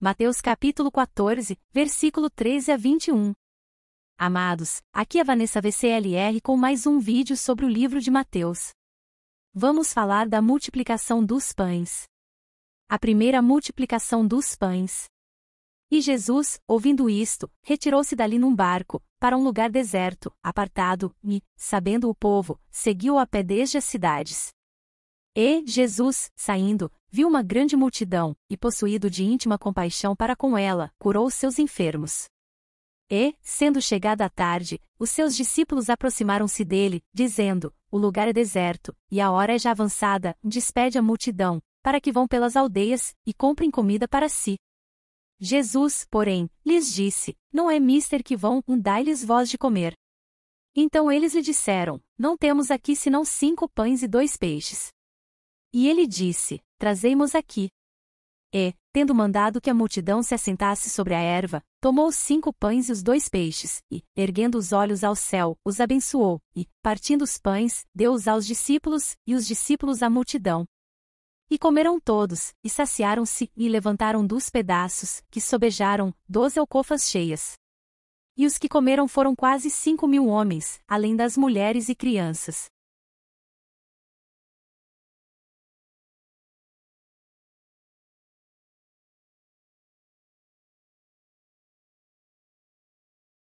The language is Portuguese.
Mateus capítulo 14, versículo 13 a 21. Amados, aqui é Vanessa VCLR com mais um vídeo sobre o livro de Mateus. Vamos falar da multiplicação dos pães. A primeira multiplicação dos pães. E Jesus, ouvindo isto, retirou-se dali num barco, para um lugar deserto, apartado, e, sabendo o povo, seguiu a pé desde as cidades. E, Jesus, saindo, Viu uma grande multidão, e possuído de íntima compaixão para com ela, curou os seus enfermos. E, sendo chegada a tarde, os seus discípulos aproximaram-se dele, dizendo: O lugar é deserto, e a hora é já avançada, despede a multidão, para que vão pelas aldeias, e comprem comida para si. Jesus, porém, lhes disse: Não é mister que vão, um dai-lhes voz de comer. Então eles lhe disseram: Não temos aqui senão cinco pães e dois peixes. E ele disse: Trazei-mos aqui. E, tendo mandado que a multidão se assentasse sobre a erva, tomou os cinco pães e os dois peixes, e, erguendo os olhos ao céu, os abençoou, e, partindo os pães, deu-os aos discípulos, e os discípulos à multidão. E comeram todos, e saciaram-se, e levantaram dos pedaços, que sobejaram, doze alcofas cheias. E os que comeram foram quase cinco mil homens, além das mulheres e crianças.